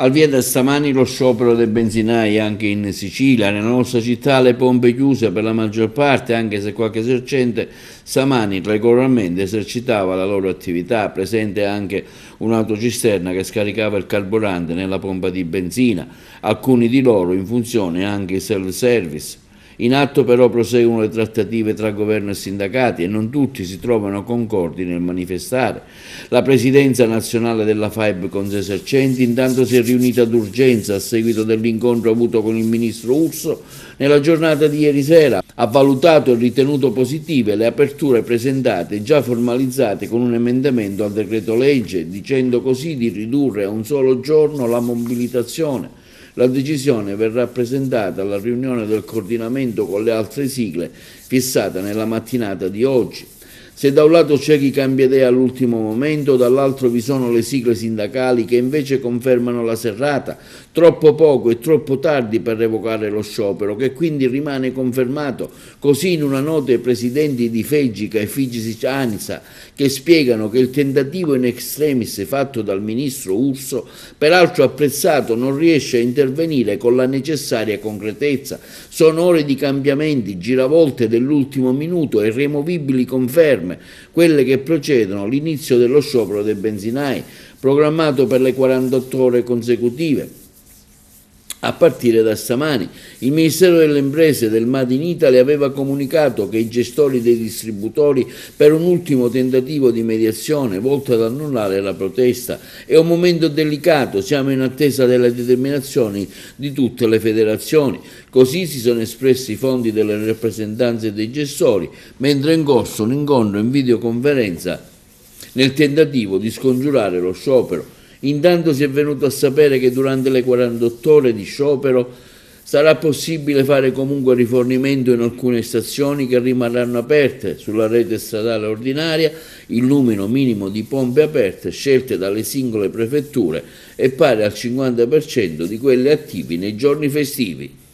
Al via da stamani lo sciopero dei benzinai anche in Sicilia, nella nostra città le pompe chiuse per la maggior parte, anche se qualche esercente stamani regolarmente esercitava la loro attività, presente anche un'autocisterna che scaricava il carburante nella pompa di benzina, alcuni di loro in funzione anche self-service. In atto però proseguono le trattative tra governo e sindacati e non tutti si trovano concordi nel manifestare. La presidenza nazionale della FAIB con sé esercenti intanto si è riunita d'urgenza a seguito dell'incontro avuto con il ministro Urso nella giornata di ieri sera. Ha valutato e ritenuto positive le aperture presentate già formalizzate con un emendamento al decreto legge, dicendo così di ridurre a un solo giorno la mobilitazione la decisione verrà presentata alla riunione del coordinamento con le altre sigle fissata nella mattinata di oggi se da un lato c'è chi cambia idea all'ultimo momento, dall'altro vi sono le sigle sindacali che invece confermano la serrata, troppo poco e troppo tardi per revocare lo sciopero, che quindi rimane confermato. Così in una nota i presidenti di Fegica e Figisic Anisa che spiegano che il tentativo in extremis fatto dal ministro Urso, peraltro apprezzato, non riesce a intervenire con la necessaria concretezza. Sono ore di cambiamenti, giravolte dell'ultimo minuto e removibili conferme ferme, quelle che procedono l'inizio dello sciopero dei benzinai, programmato per le 48 ore consecutive a partire da stamani. Il Ministero delle Imprese del Made in Italy aveva comunicato che i gestori dei distributori per un ultimo tentativo di mediazione volto ad annullare la protesta. È un momento delicato, siamo in attesa delle determinazioni di tutte le federazioni. Così si sono espressi i fondi delle rappresentanze dei gestori, mentre è in corso un incontro in videoconferenza nel tentativo di scongiurare lo sciopero Intanto si è venuto a sapere che durante le 48 ore di sciopero sarà possibile fare comunque rifornimento in alcune stazioni che rimarranno aperte sulla rete stradale ordinaria, il numero minimo di pompe aperte scelte dalle singole prefetture è pari al 50% di quelle attivi nei giorni festivi.